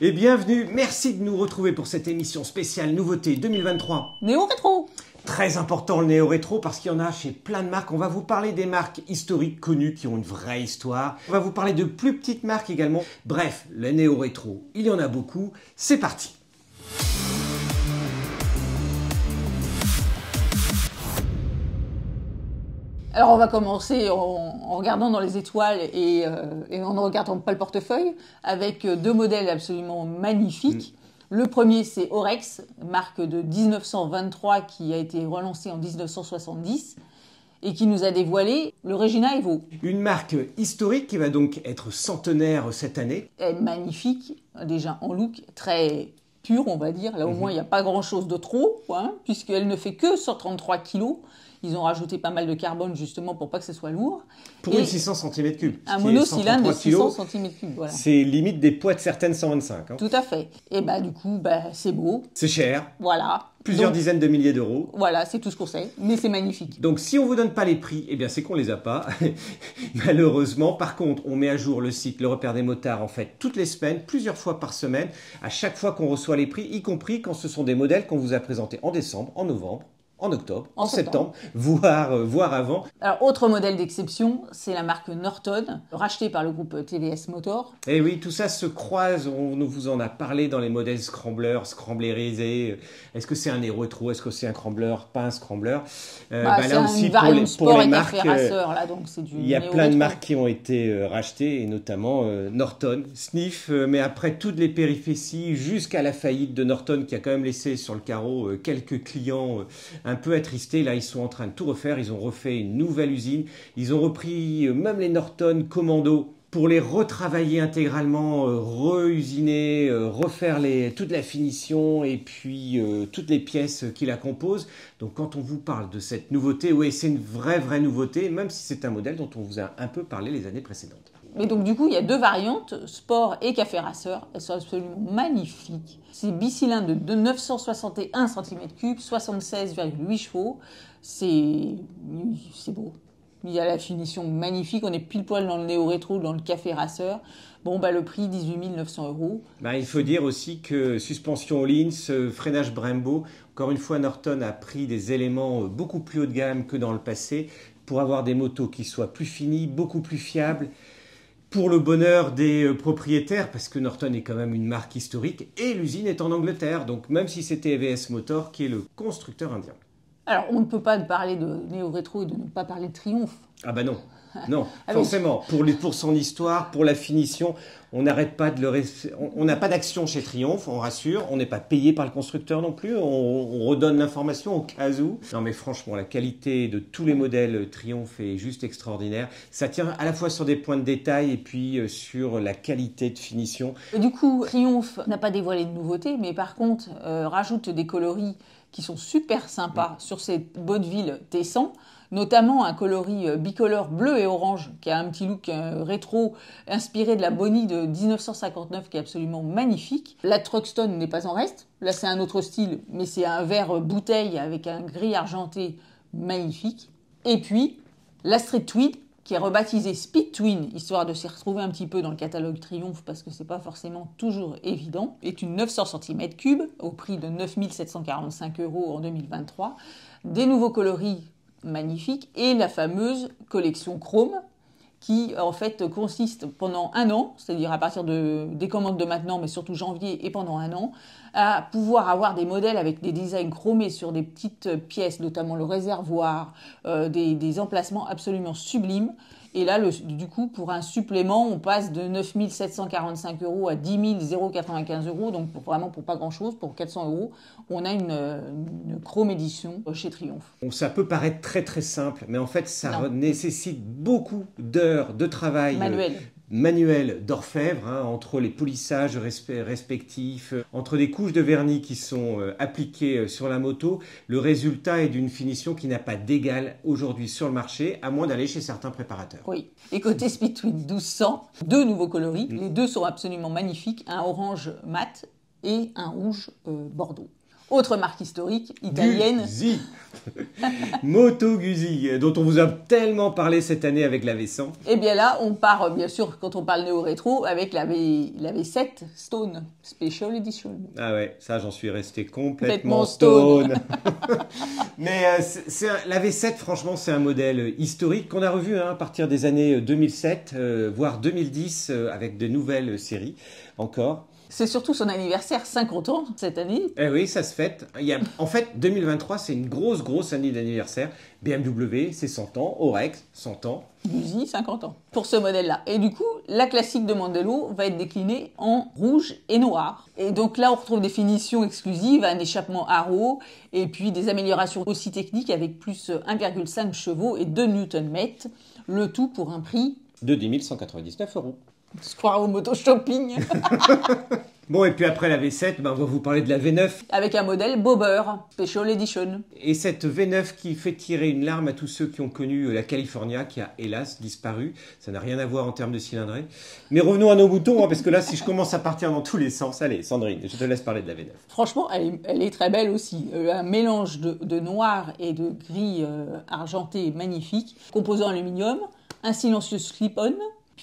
et bienvenue. Merci de nous retrouver pour cette émission spéciale Nouveauté 2023. Néo rétro. Très important le néo rétro parce qu'il y en a chez plein de marques. On va vous parler des marques historiques connues qui ont une vraie histoire. On va vous parler de plus petites marques également. Bref, le néo rétro, il y en a beaucoup. C'est parti. Alors on va commencer en, regardant dans les étoiles euh, et, en ne regardant pas le portefeuille avec euh, deux modèles absolument magnifiques. Mm. Le premier c'est Orex, marque de 1923 qui a été relancée en 1970 et qui nous a dévoilé le Regina Evo. Une marque historique qui va donc être centenaire cette année. Elle est magnifique, déjà en look, très pure, on va dire. Là, au moins, mhm. il n'y a pas grand-chose de trop, hein, puisqu'elle ne fait que 133 kilos. Ils ont rajouté pas mal de carbone, justement, pour pas que ce soit lourd. Pour une 600 cm3. Un monocylindre de 600 cm3, voilà. C'est limite des poids de certaines 125. Hein. Tout à fait. Et bah, du coup, bah, c'est beau. C'est cher. Voilà. Plusieurs dizaines de milliers d'euros. Voilà, c'est tout ce qu'on sait, mais c'est magnifique. Donc si on vous donne pas les prix, eh bien c'est qu'on les a pas, malheureusement. Par contre, on met à jour le site Le Repère des Motards en fait toutes les semaines, plusieurs fois par semaine, à chaque fois qu'on reçoit les prix, y compris quand ce sont des modèles qu'on vous a présentés en décembre, en novembre, en octobre, en, septembre, euh, voire, avant. Alors, autre modèle d'exception, c'est la marque Norton, rachetée par le groupe TVS Motor. Et eh oui, tout ça se croise, on vous en a parlé dans les modèles Scrambler, Scramblerisé. Est-ce que c'est un héros trop Est-ce que c'est un Scrambler Pas un Scrambler euh, bah, bah Là aussi, pour les, il y a plein de marques qui ont été euh, rachetées, et notamment euh, Norton, Sniff, mais après toutes les péripéties jusqu'à la faillite de Norton qui a quand même laissé sur le carreau quelques clients un peu attristé, Là, ils sont en train de tout refaire. Ils ont refait une nouvelle usine. Ils ont repris euh, même les Norton Commando pour les retravailler intégralement, euh, reusiner, euh, refaire les, toute la finition et puis toutes les pièces qui la composent. Donc quand on vous parle de cette nouveauté, oui, c'est une vraie, vraie nouveauté, même si c'est un modèle dont on vous a un peu parlé les années précédentes. Mais donc, du coup, il y a deux variantes, sport et café Racer. Elles sont absolument magnifiques. C'est bicylindre de 961 cm3, 76,8 chevaux. C'est beau. Il y a la finition magnifique. On est pile poil dans le néo-rétro, dans le café Racer. Bon, bah, le prix, 18 900 euros. Bah, il faut dire aussi que suspension ce euh, freinage Brembo, encore une fois, Norton a pris des éléments euh, beaucoup plus haut de gamme que dans le passé pour avoir des motos qui soient plus finies, beaucoup plus fiables pour le bonheur des euh, propriétaires, parce que Norton est quand même une marque historique, et l'usine est en Angleterre, donc même si c'était EVS Motor qui est le constructeur indien. Alors, on ne peut pas parler de néo-rétro et de ne pas parler de triomphe. Ah bah non, ah. non, ah forcément. Pour, pour son histoire, pour la finition, on n'arrête pas de le... On n'a pas d'action chez Triomphe, on rassure. On n'est pas payé par le constructeur non plus. On, redonne l'information au cas où. Non mais franchement, la qualité de tous les modèles Triomphe est juste extraordinaire. Ça tient à la fois sur des points de détail et puis euh, sur la qualité de finition. Du coup, Triomphe n'a pas dévoilé de nouveautés, mais par contre, euh, rajoute des coloris qui sont super sympas mm. sur ces ville Tessan, notamment un coloris euh, bicolore bleu et orange qui a un petit look euh, rétro inspiré de la Bonnie de 1959 qui est absolument magnifique. La Truxton n'est pas en reste. Là, c'est un autre style, mais c'est un vert euh, bouteille avec un gris argenté magnifique. Et puis, la Street Tweed qui est rebaptisé Speed Twin, histoire de s'y retrouver un petit peu dans le catalogue Triomphe parce que c'est pas forcément toujours évident, est une 900 cm3 au prix de 9745 euros en 2023, des nouveaux coloris magnifiques et la fameuse collection Chrome qui en fait consiste pendant un an, c'est-à-dire à partir de, des commandes de maintenant, mais surtout janvier et pendant un an, à pouvoir avoir des modèles avec des designs chromés sur des petites pièces, notamment le réservoir, euh, des emplacements absolument sublimes. Et là, le, du coup, pour un supplément, on passe de 9 745 euros à 10 095 euros. Donc, vraiment pour pas grand-chose, pour 400 euros, on a une, chrome euh, édition chez Triomphe. ça peut paraître très très simple, mais en fait, ça nécessite beaucoup d'heures de travail manuel, euh, manuel d'orfèvre hein, entre les polissages respectifs, euh, entre des couches de vernis qui sont euh, appliquées euh, sur la moto. Le résultat est d'une finition qui n'a pas d'égal aujourd'hui sur le marché, à moins d'aller chez certains préparateurs. Oui. Et côté Speedweed 1200, deux nouveaux coloris. Mm. Les deux sont absolument magnifiques, un orange mat et un rouge bordeaux. Autre marque historique, italienne. Guzzi Moto Guzzi, dont on vous a tellement parlé cette année avec la V100. Et eh bien là, on part, bien sûr, quand on parle néo-rétro, avec la, v... la V7 Stone Special Edition. Ah ouais, ça, j'en suis resté complètement, stone. Mais euh, la V7, franchement, c'est un modèle historique qu'on a revu hein, à partir des années 2007, euh, voire 2010, euh, avec de nouvelles séries encore. C'est surtout son anniversaire, 50 ans cette année. Eh oui, ça se fête. a... En fait, 2023, c'est une grosse, grosse année d'anniversaire. BMW, c'est 100 ans. Orex, 100 ans. Buzy, 50 ans. Pour ce modèle-là. Et du coup, la classique de Mandelo va être déclinée en rouge et noir. Et donc là, on retrouve des finitions exclusives, un échappement haro, et puis des améliorations aussi techniques avec plus 1,5 euh, chevaux et 2 Nm, le tout pour un prix de 10 199 euros se croire au moto shopping. bon, et puis après la V7, ben, on va vous parler de la V9. Avec un modèle Bobber, Special Edition. Et cette V9 qui fait tirer une larme à tous ceux qui ont connu euh, la California, qui a hélas disparu. Ça n'a rien à voir en termes de cylindrée. Mais revenons à nos boutons, hein, parce que là, si je commence à partir dans tous les sens, allez, Sandrine, je te laisse parler de la V9. Franchement, elle est, très belle aussi. Euh, un mélange de, noir et de gris euh, argenté magnifique. Composant aluminium, un silencieux slip-on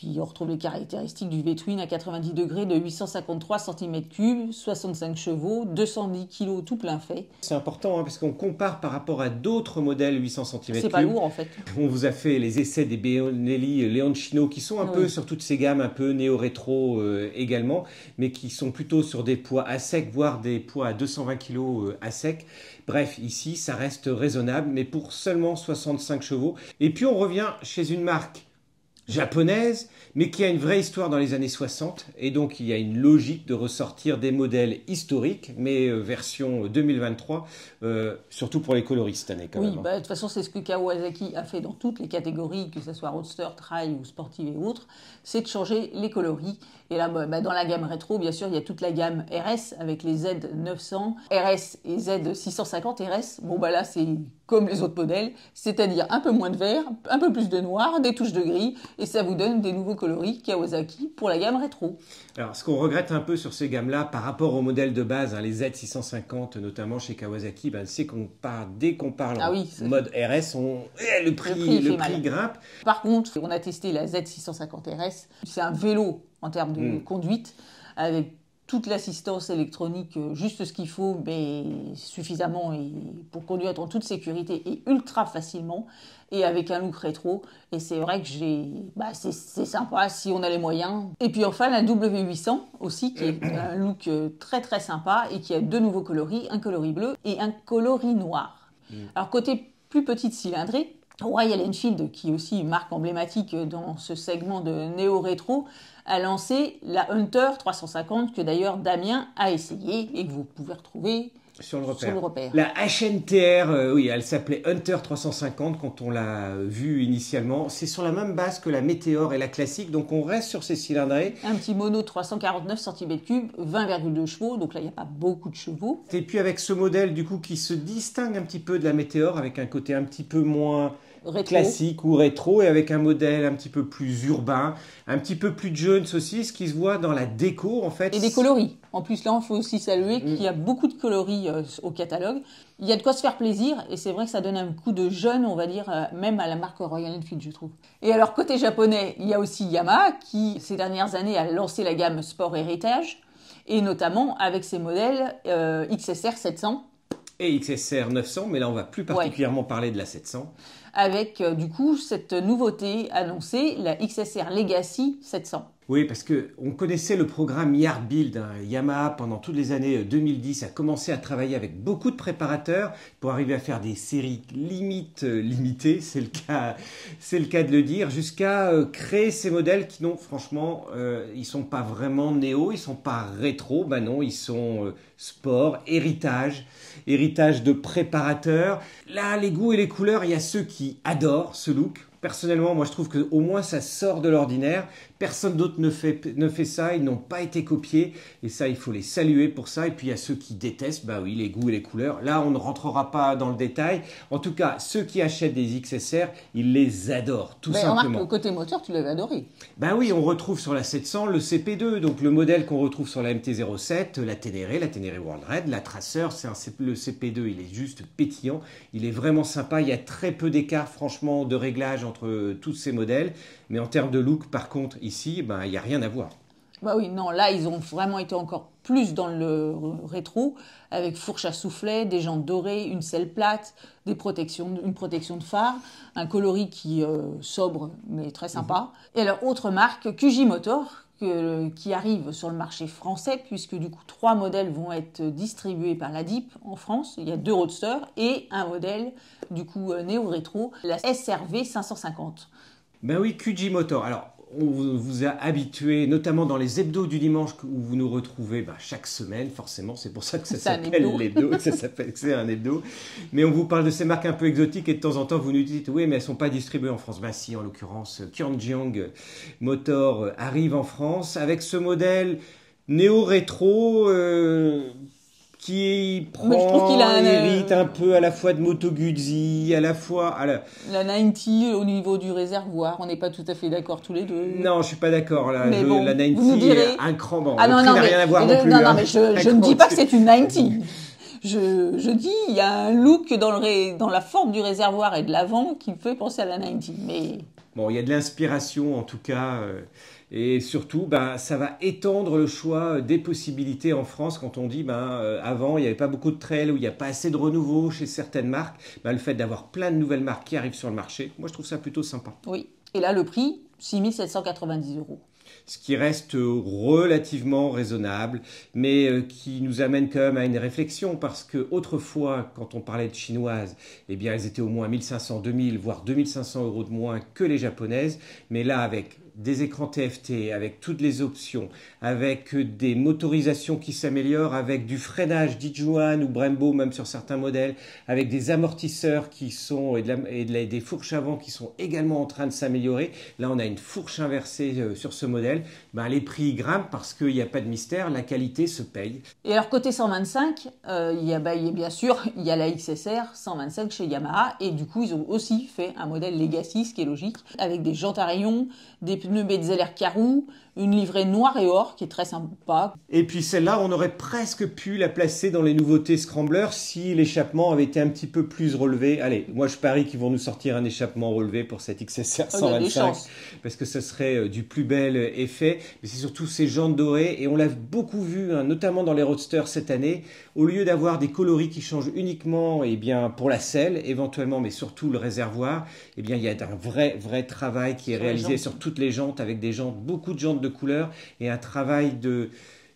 puis on retrouve les caractéristiques du V-Twin à 90 degrés de 853 cm3, 65 chevaux, 210 kg tout plein fait. C'est important hein, parce qu'on compare par rapport à d'autres modèles 800 cm3. C'est pas lourd en fait. On vous a fait les essais des Benelli Leoncino qui sont un peu sur toutes ces gammes un peu néo-rétro euh, également, mais qui sont plutôt sur des poids à sec, voire des poids à 220 kg euh, à sec. Bref, ici ça reste raisonnable, mais pour seulement 65 chevaux. Et puis on revient chez une marque japonaise, mais qui a une vraie histoire dans les années 60. Et donc, il y a une logique de ressortir des modèles historiques, mais euh, version 2023, euh, euh, surtout pour les coloris cette année, quand oui, hein. bah, de toute façon, c'est ce que Kawasaki a fait dans toutes les catégories, que ce soit roadster, trail ou sportive et autres, c'est de changer les coloris. Et là, bah, bah, dans la gamme rétro, bien sûr, il y a toute la gamme RS avec les Z900, RS et Z650 RS. Bon, bah là, c'est comme les autres modèles, c'est-à-dire un peu moins de vert, un peu plus de noir, des touches de gris, et ça vous donne des nouveaux coloris Kawasaki pour la gamme rétro. Alors, ce qu'on regrette un peu sur ces gammes-là par rapport aux modèles de base, hein, les Z650 notamment chez Kawasaki, ben, c'est qu'on part, dès qu'on parle ah en mode RS, eh, le prix, grimpe. Par contre, on a testé la Z650 RS, c'est un vélo en termes de mm. conduite, avec toute l'assistance électronique, euh, juste ce qu'il faut, mais suffisamment pour conduire en toute sécurité et ultra facilement, et avec un look rétro. Et c'est vrai que j'ai, bah, c'est, sympa si on a les moyens. Et puis enfin la W800 aussi, qui est un look euh, très très sympa et qui a deux nouveaux coloris, un coloris bleu et un coloris noir. Mm. Alors côté plus petite cylindrée, Royal Enfield, qui est aussi une marque emblématique dans ce segment de néo-rétro, a lancé la Hunter 350 que d'ailleurs Damien a essayé et que vous pouvez retrouver sur le, repère. La HNTR, euh, oui, elle s'appelait Hunter 350 quand on l'a vue initialement. C'est sur la même base que la Météor et la classique, donc on reste sur ces cylindrés. Un petit mono 349 cm3, 20,2 chevaux, donc là il n'y a pas beaucoup de chevaux. Et puis avec ce modèle du coup qui se distingue un petit peu de la Météor, avec un côté un petit peu moins classique ou rétro et avec un modèle un petit peu plus urbain, un petit peu plus jeune aussi, ce qui se voit dans la déco en fait. Et des coloris. En plus là, on faut aussi saluer mm. qu'il y a beaucoup de coloris euh, au catalogue. Il y a de quoi se faire plaisir et c'est vrai que ça donne un coup de jeune, on va dire, euh, même à la marque Royal Enfield, je trouve. Et alors côté japonais, il y a aussi Yamaha qui ces dernières années a lancé la gamme Sport Héritage et notamment avec ses modèles euh, XSR 700 et XSR 900, mais là on va plus particulièrement parler de la 700 avec euh, du coup cette nouveauté annoncée, la XSR Legacy 700 oui, parce qu'on connaissait le programme Yard Build. Hein. Yamaha, pendant toutes les années 2010, euh, a commencé à travailler avec beaucoup de préparateurs pour arriver à faire des séries limites euh, limitées, c'est le cas, de le dire, jusqu'à euh, créer ces modèles qui, non, franchement, ils sont pas vraiment néo, ils sont pas rétro, ben non, ils sont sport, héritage, héritage de préparateurs. Là, les goûts et les couleurs, il y a ceux qui adorent ce look, Personnellement, moi je trouve que au moins ça sort de l'ordinaire. Personne d'autre ne fait, ne fait ça, ils n'ont pas été copiés et ça il faut les saluer pour ça. Et puis il y a ceux qui détestent, bah oui, les goûts et les couleurs. Là on ne rentrera pas dans le détail. En tout cas, ceux qui achètent des XSR, ils les adorent tout Mais simplement. Remarque, le côté moteur, tu l'avais adoré. Bah oui, on retrouve sur la 700 le CP2, donc le modèle qu'on retrouve sur la MT-07, la Ténéré, la Ténéré World Red, la traceur c'est le CP2, il est juste pétillant, il est vraiment sympa. Il y a très peu d'écart franchement de réglage entre entre euh, tous ces modèles. Mais en termes de look, par contre, ici, ben, il n'y a rien à voir. Bah oui, non, là, ils ont vraiment été encore plus dans le euh, rétro, avec fourche à soufflet, des jantes dorées, une selle plate, des protections, une protection de phare, un coloris qui euh, sobre mais très sympa. Mhm. Et alors, autre marque, QG Motor, euh, qui arrive sur le marché français, puisque du coup, trois modèles vont être distribués par la DIP en France. Il y a deux roadsters et un modèle, du coup, euh, néo-rétro, la SRV 550. Ben oui, QG Motor. Alors, on vous a habitué, notamment dans les hebdos du dimanche où vous nous retrouvez bah, chaque semaine, forcément, c'est pour ça que ça s'appelle l'hebdo, ça s'appelle c'est un hebdo. Mais on vous parle de ces marques un peu exotiques et de temps en temps vous nous dites oui, mais elles ne sont pas distribuées en France. Ben si, en l'occurrence, Kyungjung Motor euh, arrive en France avec ce modèle néo-rétro. Euh, qui prend, je trouve a euh, hérite un peu à la fois de Moto Guzzi, à la fois à la... 90 au niveau du réservoir, on n'est pas tout à fait d'accord tous les deux. Non, je suis pas d'accord là. la 90 vous est un cran bon, Ah non, non, mais, rien à voir non, plus, non, non, hein. mais je, je ne dis pas que c'est une 90. Je, je, dis, il y a un look dans, le ré, dans la forme du réservoir et de l'avant qui me fait penser à la 90. Mais... Bon, il y a de l'inspiration en tout cas. Euh, et surtout, ben, ça va étendre le choix euh, des possibilités en France quand on dit ben, euh, avant, il n'y avait pas beaucoup de trails ou il n'y a pas assez de renouveau chez certaines marques. Ben, le fait d'avoir plein de nouvelles marques qui arrivent sur le marché, moi je trouve ça plutôt sympa. Oui, et là le prix, 6790 euros ce qui reste euh, relativement raisonnable, mais qui nous amène quand même à une réflexion parce que autrefois, quand on parlait de chinoises, eh bien, elles étaient au moins 1500, 2000, voire 2500 euros de moins que les japonaises, mais là, avec des écrans TFT, avec toutes les options, avec euh, des motorisations qui s'améliorent, avec du freinage Dijuan ou Brembo même sur certains modèles, avec des amortisseurs qui sont et, de des fourches avant qui sont également en train de s'améliorer. Là, on a une fourche inversée euh, sur ce modèle. Ben, les prix grimpent parce qu'il n'y a pas de mystère, la qualité se paye. Et alors côté 125, euh, bah, il, y a, bien sûr il y a la XSR 125 chez Yamaha et du coup ils ont aussi fait un modèle Legacy, ce qui est logique, avec des jantes à rayons, des nous met des alertes carous une livrée noire et or qui est très sympa. Et puis celle-là, on aurait presque pu la placer dans les nouveautés Scrambler si l'échappement avait été un petit peu plus relevé. Allez, moi je parie qu'ils vont nous sortir un échappement relevé pour cette XSR 125 parce que ce serait euh, du plus bel effet. Mais c'est surtout ces jantes dorées et on l'a beaucoup vu, hein, notamment dans les roadsters cette année. Au lieu d'avoir des coloris qui changent uniquement, eh bien pour la selle éventuellement, mais surtout le réservoir, eh bien il y a un vrai vrai travail qui est réalisé sur toutes les jantes avec des jantes, beaucoup de jantes de couleurs et un travail de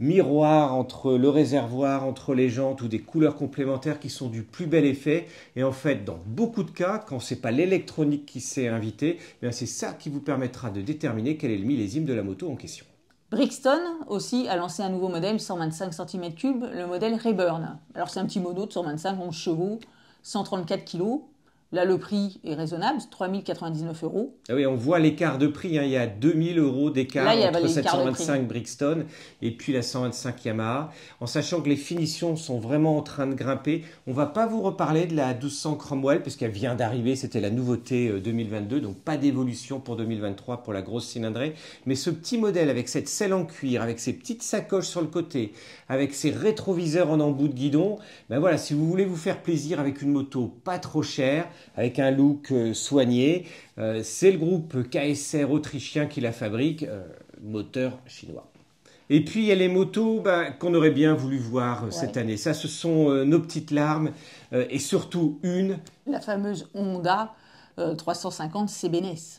miroir entre le réservoir, entre les jantes ou des couleurs complémentaires qui sont du plus bel effet. Et en fait, dans beaucoup de cas, quand c'est pas l'électronique qui s'est invité, eh c'est ça qui vous permettra de déterminer quel est le millésime de la moto en question. Brixton aussi a lancé un nouveau modèle 125 cm3, le modèle Rayburn. Alors c'est un petit mono de 125 11 chevaux, 134 kg, Là, le prix est raisonnable, 3099 euros. Ah oui, on voit l'écart de prix. Hein. Il y a 2000 euros d'écart entre 725 Brixton et puis la 125 Yamaha. En sachant que les finitions sont vraiment en train de grimper, on va pas vous reparler de la 1200 Cromwell puisqu'elle vient d'arriver. C'était la nouveauté 2022, euh, donc pas d'évolution pour 2023 pour la grosse cylindrée. Mais ce petit modèle avec cette selle en cuir, avec ses petites sacoches sur le côté, avec ses rétroviseurs en embout de guidon, ben voilà, si vous voulez vous faire plaisir avec une moto pas trop chère, avec un look euh, soigné. Euh, c'est le groupe KSR autrichien qui la fabrique, euh, moteur chinois. Et puis il y a les motos bah, qu'on aurait bien voulu voir cette année. Ça, ce sont nos petites larmes et surtout une. La fameuse Honda 350 CBNS.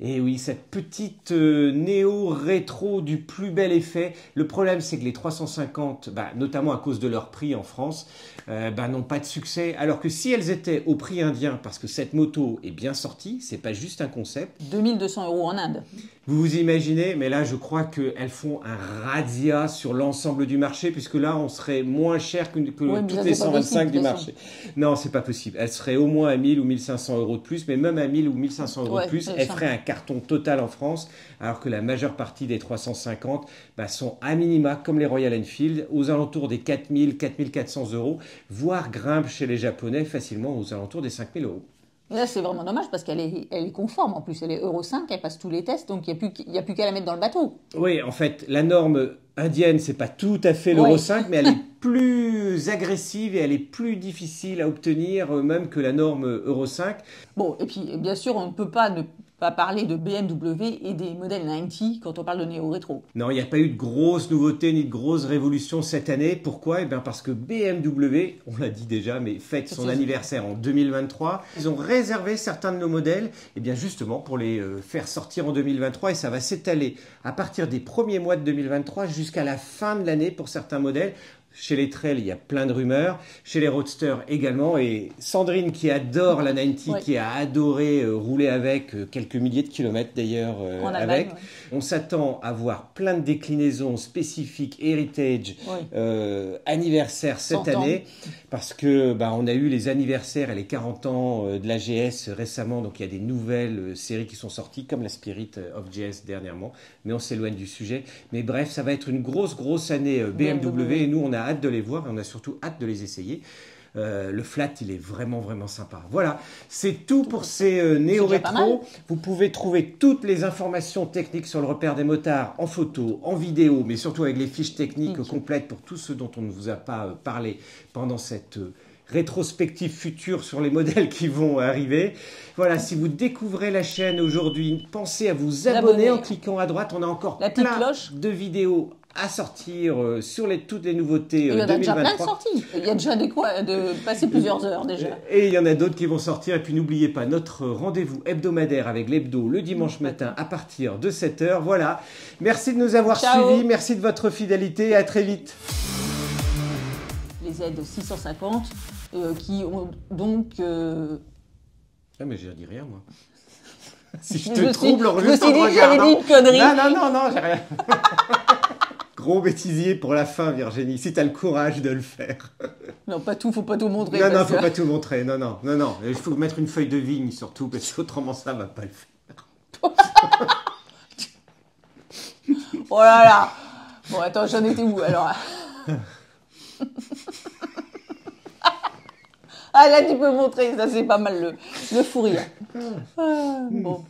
Et oui, cette petite euh, néo-rétro du plus bel effet. Le problème, c'est que les 350, bah, notamment à cause de leur prix en France, euh, bah, n'ont pas de succès. Alors que si elles étaient au prix indien, parce que cette moto est bien sortie, c'est pas juste un concept. 2200 euros en Inde. Vous vous imaginez, mais là je crois qu'elles font un radia sur l'ensemble du marché, puisque là on serait moins cher que, toutes les 125 du marché. Non, c'est pas possible. Elles seraient au moins à 1000 ou 1500 euros de plus, mais même à 1000 ou 1500 euros de plus, elles feraient un carton total en France, alors que la majeure partie des 350 bah, sont à minima, comme les Royal Enfield, aux alentours des 4000, 4400 euros, voire grimpent chez les Japonais facilement aux alentours des 5000 euros. Là, c'est vraiment dommage parce qu'elle est, elle est conforme. En plus, elle est Euro 5, elle passe tous les tests, donc il n'y a plus, qu'à la mettre dans le bateau. Oui, en fait, la norme indienne, c'est pas tout à fait l'Euro 5, mais elle est plus agressive et elle est plus difficile à obtenir, euh, même que la norme Euro 5. Bon, et puis, bien sûr, on ne peut pas ne va parler de BMW et des modèles 90 quand on parle de néo-rétro. Non, il n'y a pas eu de grosses nouveautés ni de grosses révolutions cette année. Pourquoi eh bien parce que BMW, on l'a dit déjà, mais fête son anniversaire en 2023. Ils ont réservé certains de nos modèles, et eh bien justement pour les euh, faire sortir en 2023 et ça va s'étaler à partir des premiers mois de 2023 jusqu'à la fin de l'année pour certains modèles. Chez les trails, il y a plein de rumeurs. Chez les roadsters également. Et Sandrine, qui adore la 90, qui a adoré euh, rouler avec, euh, quelques milliers de kilomètres d'ailleurs euh, avec. On s'attend à voir plein de déclinaisons spécifiques, Heritage anniversaire cette année. Parce que bah, on a eu les anniversaires et les 40 ans de la GS récemment. Donc il y a des nouvelles séries qui sont sorties, comme la Spirit of GS dernièrement. Mais on s'éloigne du sujet. Mais bref, ça va être une grosse, grosse année BMW. BMW. Et nous, on a hâte de les voir et on a surtout hâte de les essayer. Euh, le flat, il est vraiment, vraiment sympa. Voilà, c'est tout pour ces euh, néo-rétro. Vous pouvez trouver toutes les informations techniques sur le repère des motards en photo, en vidéo, mais surtout avec les fiches techniques complètes pour tous ceux dont on ne vous a pas euh, parlé pendant cette rétrospective future sur les modèles qui vont arriver. Voilà, si vous découvrez la chaîne aujourd'hui, pensez à vous abonner, en cliquant à droite. On a encore la plein cloche. de vidéos à sortir euh, sur toutes les nouveautés il y en a euh, déjà plein de sorties. Il y a déjà des quoi de passer plusieurs euh, heures déjà. Et il y en a d'autres qui vont sortir. Et puis n'oubliez pas notre rendez-vous hebdomadaire avec l'hebdo le dimanche matin à partir de 7h. Voilà. Merci de nous avoir suivis. Merci de votre fidélité. À très vite. Les aides 650 qui ont donc. Ah mais j'ai dit rien moi. si je te trouble, je Non non non non, j'ai rien. gros bêtisier pour la fin, Virginie, si tu as le courage de le faire. Non, pas tout, faut pas tout montrer. Non, non, faut pas tout montrer. Non, non, non, non. Il faut mettre une feuille de vigne surtout, parce qu'autrement, ça va pas le faire. oh là là Bon, attends, j'en étais où alors hein Ah là, tu peux montrer, ça c'est pas mal le, le fou ah, bon.